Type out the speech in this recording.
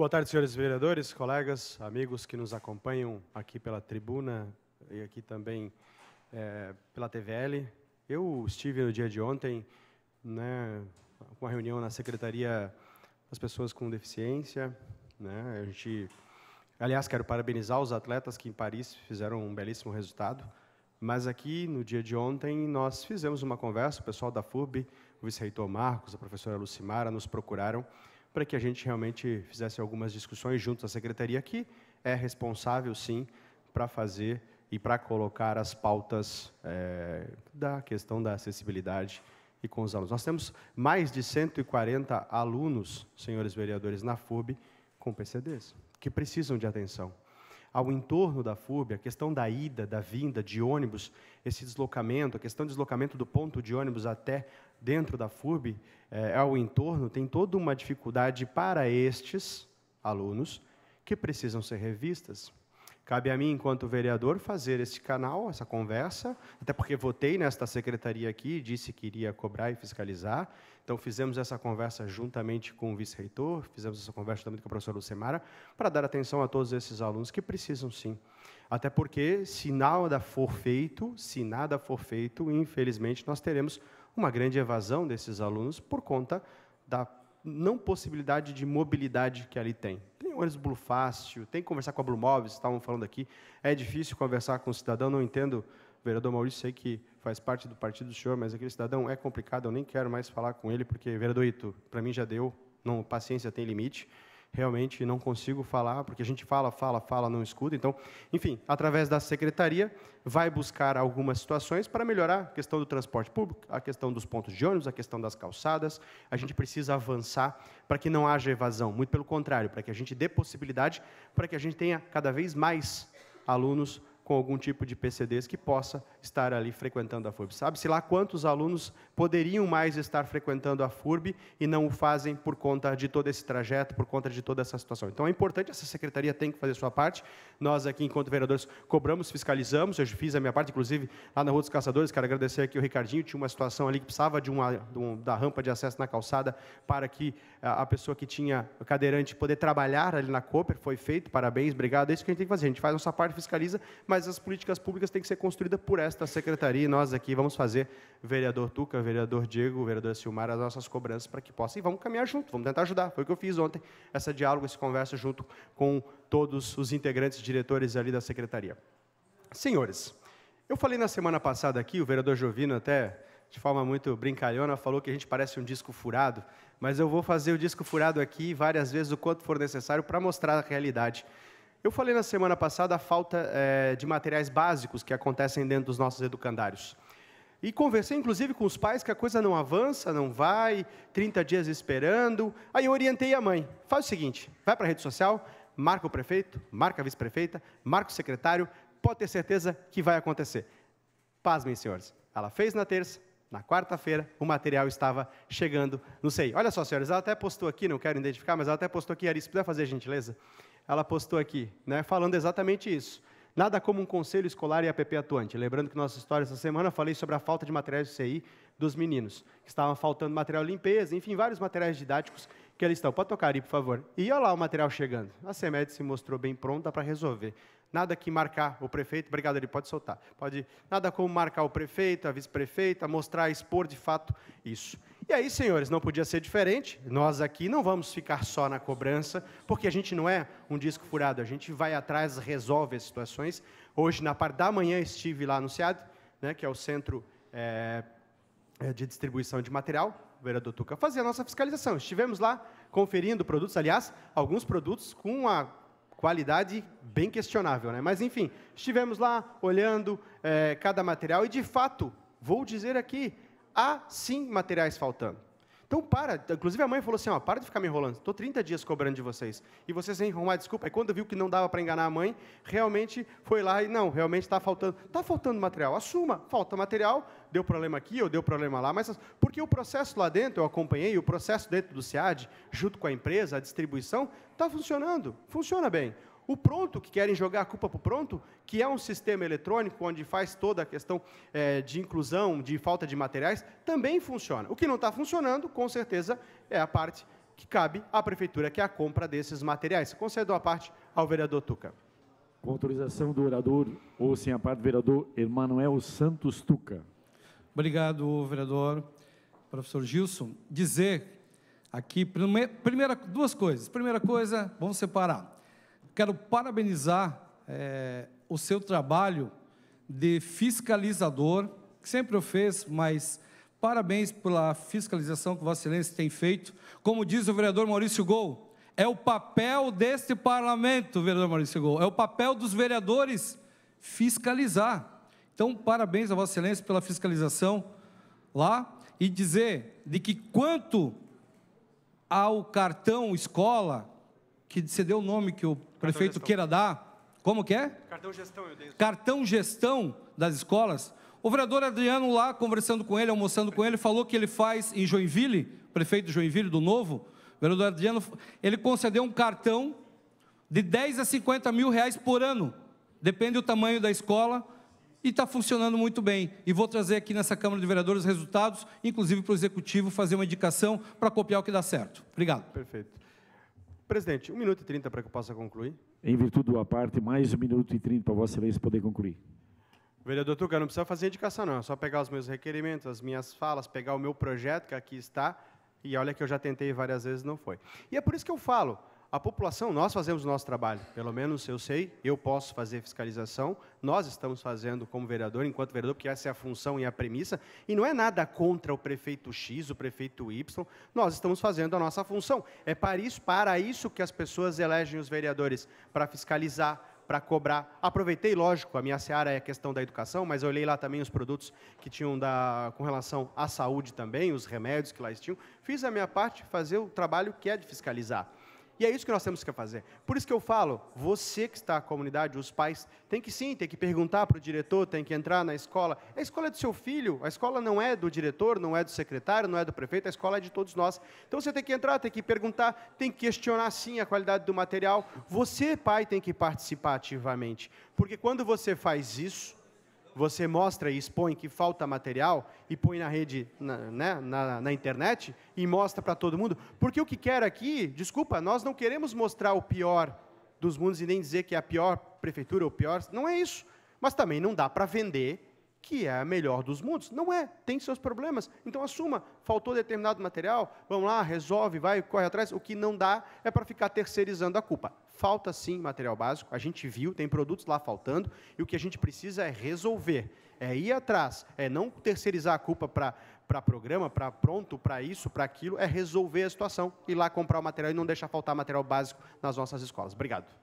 Boa tarde, senhores vereadores, colegas, amigos que nos acompanham aqui pela tribuna e aqui também é, pela TVL. Eu estive no dia de ontem, né, uma reunião na Secretaria das Pessoas com Deficiência. Né, a gente, aliás, quero parabenizar os atletas que em Paris fizeram um belíssimo resultado. Mas aqui, no dia de ontem, nós fizemos uma conversa, o pessoal da FURB, o vice-reitor Marcos, a professora Lucimara, nos procuraram para que a gente realmente fizesse algumas discussões junto à secretaria, que é responsável, sim, para fazer e para colocar as pautas é, da questão da acessibilidade e com os alunos. Nós temos mais de 140 alunos, senhores vereadores, na FUB com PCDs, que precisam de atenção. Ao entorno da FUB, a questão da ida, da vinda de ônibus, esse deslocamento, a questão do deslocamento do ponto de ônibus até dentro da FURB, eh, é, ao entorno, tem toda uma dificuldade para estes alunos que precisam ser revistas. Cabe a mim, enquanto vereador, fazer esse canal, essa conversa, até porque votei nesta secretaria aqui, disse que iria cobrar e fiscalizar. Então, fizemos essa conversa juntamente com o vice-reitor, fizemos essa conversa também com a professora Lucemara, para dar atenção a todos esses alunos que precisam, sim. Até porque, se nada for feito, se nada for feito, infelizmente, nós teremos uma grande evasão desses alunos por conta da não possibilidade de mobilidade que ali tem. Tem ônibus Fácil, tem que conversar com a Móveis, estavam falando aqui. É difícil conversar com o cidadão, não entendo. Vereador Maurício, sei que faz parte do partido do senhor, mas aquele cidadão é complicado, eu nem quero mais falar com ele, porque, vereador Ito, para mim já deu, não, paciência tem limite realmente não consigo falar, porque a gente fala, fala, fala, não escuta. Então, enfim, através da secretaria, vai buscar algumas situações para melhorar a questão do transporte público, a questão dos pontos de ônibus, a questão das calçadas. A gente precisa avançar para que não haja evasão, muito pelo contrário, para que a gente dê possibilidade para que a gente tenha cada vez mais alunos com algum tipo de PCDs que possa estar ali frequentando a FUB. Sabe-se lá quantos alunos poderiam mais estar frequentando a FURB e não o fazem por conta de todo esse trajeto, por conta de toda essa situação. Então, é importante, essa secretaria tem que fazer sua parte. Nós, aqui, enquanto vereadores, cobramos, fiscalizamos, eu fiz a minha parte, inclusive, lá na Rua dos Caçadores, quero agradecer aqui o Ricardinho, tinha uma situação ali que precisava de uma, de um, da rampa de acesso na calçada para que a, pessoa que tinha cadeirante poder trabalhar ali na Cooper, foi feito, parabéns, obrigado, é isso que a gente tem que fazer, a gente faz nossa parte, fiscaliza, mas as políticas públicas têm que ser construídas por esta secretaria, e nós aqui vamos fazer, vereador Tuca, vereador vereador Diego, o vereador Silmar, as nossas cobranças para que possa. E vamos caminhar junto, vamos tentar ajudar. Foi o que eu fiz ontem, essa diálogo, essa conversa junto com todos os integrantes, diretores ali da secretaria. Senhores, eu falei na semana passada aqui, o vereador Jovino até de forma muito brincalhona, falou que a gente parece um disco furado, mas eu vou fazer o disco furado aqui várias vezes, o quanto for necessário, para mostrar a realidade. Eu falei na semana passada a falta é, de materiais básicos que acontecem dentro dos nossos educandários. E conversei inclusive com os pais que a coisa não avança, não vai, 30 dias esperando. Aí eu orientei a mãe: faz o seguinte, vai para a rede social, marca o prefeito, marca a vice-prefeita, marca o secretário, pode ter certeza que vai acontecer. Pasmem, senhores. Ela fez na terça, na quarta-feira, o material estava chegando Não SEI. Olha só, senhores, ela até postou aqui, não quero identificar, mas ela até postou aqui, Ari, se puder fazer gentileza, ela postou aqui, né, falando exatamente isso. Nada como um conselho escolar e app atuante. Lembrando que nossa história essa semana falei sobre a falta de materiais de CI dos meninos, que estavam faltando material limpeza, enfim, vários materiais didáticos que eles estão. Pode tocar ali, por favor. E olha lá o material chegando. A CEMED se mostrou bem pronta para resolver. Nada que marcar o prefeito. Obrigado, ele pode soltar. Pode. Nada como marcar o prefeito, a vice-prefeita, mostrar, expor de fato isso. E aí, senhores, não podia ser diferente. Nós aqui não vamos ficar só na cobrança, porque a gente não é um disco furado, a gente vai atrás, resolve as situações. Hoje, na parte da manhã, estive lá no SEAD, né, que é o centro é, de distribuição de material, o vereador Tuca fazer a nossa fiscalização. Estivemos lá conferindo produtos, aliás, alguns produtos com uma qualidade bem questionável, né? mas enfim, estivemos lá olhando é, cada material e, de fato, vou dizer aqui, há sim materiais faltando. Então para, inclusive a mãe falou assim, ó, para de ficar me enrolando, estou 30 dias cobrando de vocês, e vocês vêm arrumar desculpa, e quando viu que não dava para enganar a mãe, realmente foi lá e, não, realmente está faltando, está faltando material, assuma, falta material, deu problema aqui ou deu problema lá, mas porque o processo lá dentro, eu acompanhei, o processo dentro do SEAD, junto com a empresa, a distribuição, está funcionando, funciona bem. O pronto, que querem jogar a culpa para o pronto, que é um sistema eletrônico onde faz toda a questão é, de inclusão, de falta de materiais, também funciona. O que não está funcionando, com certeza, é a parte que cabe à prefeitura, que é a compra desses materiais. Concedo a parte ao vereador Tuca. Com autorização do orador, ou sem a parte do vereador Emanuel Santos Tuca. Obrigado, vereador. Professor Gilson, dizer aqui, primeira, duas coisas. Primeira coisa, vamos separar quero parabenizar é, o seu trabalho de fiscalizador, que sempre o fez, mas parabéns pela fiscalização que Vossa Excelência tem feito. Como diz o vereador Maurício Gol, é o papel deste parlamento, vereador Maurício Gol, é o papel dos vereadores fiscalizar. Então, parabéns a Vossa Excelência pela fiscalização lá e dizer de que quanto ao cartão escola, que cedeu deu o nome que o prefeito gestão. queira dar, como que é? Cartão gestão, eu dei. Cartão gestão das escolas. O vereador Adriano lá, conversando com ele, almoçando com ele, falou que ele faz em Joinville, prefeito de Joinville do Novo, o vereador Adriano, ele concedeu um cartão de 10 a 50 mil reais por ano, depende do tamanho da escola, e está funcionando muito bem. E vou trazer aqui nessa Câmara de Vereadores resultados, inclusive para o Executivo fazer uma indicação para copiar o que dá certo. Obrigado. Perfeito. Presidente, 1 um minuto e 30 para que eu possa concluir. Em virtude da parte, mais 1 um minuto e 30 para Vossa Excelência poder concluir. Vereador Tuca, não precisa fazer indicação, não. É só pegar os meus requerimentos, as minhas falas, pegar o meu projeto que aqui está. E olha que eu já tentei várias vezes, não foi. E é por isso que eu falo a população, nós fazemos o nosso trabalho, pelo menos eu sei, eu posso fazer fiscalização, nós estamos fazendo como vereador, enquanto vereador, porque essa é a função e a premissa, e não é nada contra o prefeito X, o prefeito Y, nós estamos fazendo a nossa função. É para isso, para isso que as pessoas elegem os vereadores, para fiscalizar, para cobrar. Aproveitei, lógico, a minha seara é a questão da educação, mas eu olhei lá também os produtos que tinham da, com relação à saúde também, os remédios que lá tinham. Fiz a minha parte, fazer o trabalho que é de fiscalizar. E é isso que nós temos que fazer. Por isso que eu falo, você que está na comunidade, os pais, tem que sim, tem que perguntar para o diretor, tem que entrar na escola. A escola é do seu filho, a escola não é do diretor, não é do secretário, não é do prefeito, a escola é de todos nós. Então você tem que entrar, tem que perguntar, tem que questionar sim a qualidade do material. Você, pai, tem que participar ativamente. Porque quando você faz isso, você mostra e expõe que falta material e põe na rede, na, né, na, na internet e mostra para todo mundo. Porque o que quer aqui, desculpa, nós não queremos mostrar o pior dos mundos e nem dizer que é a pior prefeitura ou pior, não é isso. Mas também não dá para vender que é a melhor dos mundos. Não é, tem seus problemas. Então assuma, faltou determinado material, vamos lá, resolve, vai, corre atrás. O que não dá é para ficar terceirizando a culpa falta sim material básico, a gente viu, tem produtos lá faltando, e o que a gente precisa é resolver, é ir atrás, é não terceirizar a culpa para programa, para pronto, para isso, para aquilo, é resolver a situação, ir lá comprar o material e não deixar faltar material básico nas nossas escolas. Obrigado.